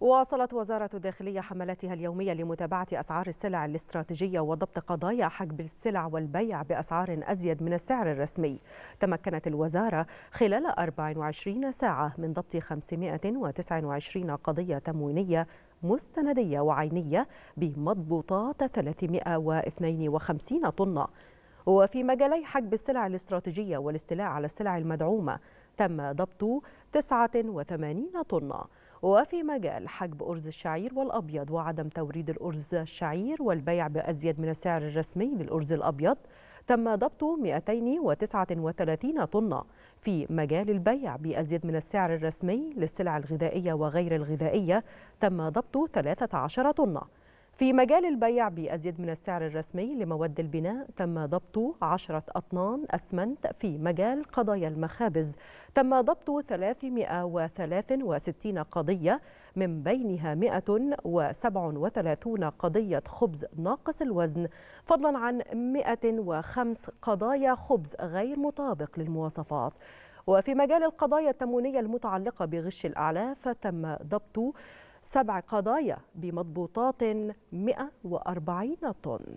واصلت وزارة الداخلية حملاتها اليومية لمتابعة أسعار السلع الاستراتيجية وضبط قضايا حجب السلع والبيع بأسعار أزيد من السعر الرسمي تمكنت الوزارة خلال 24 ساعة من ضبط 529 قضية تموينية مستندية وعينية بمضبوطات 352 طنة وفي مجالي حجب السلع الاستراتيجية والاستيلاء على السلع المدعومة تم ضبط 89 طنة وفي مجال حجب أرز الشعير والأبيض وعدم توريد الأرز الشعير والبيع بأزيد من السعر الرسمي للأرز الأبيض تم ضبط 239 طنة في مجال البيع بأزيد من السعر الرسمي للسلع الغذائية وغير الغذائية تم ضبط 13 طنة في مجال البيع بأزيد من السعر الرسمي لمواد البناء تم ضبط عشرة أطنان أسمنت في مجال قضايا المخابز تم ضبط 363 قضية من بينها 137 قضية خبز ناقص الوزن فضلا عن 105 قضايا خبز غير مطابق للمواصفات وفي مجال القضايا التموينية المتعلقة بغش الأعلاف تم ضبط سبع قضايا بمضبوطات 140 طن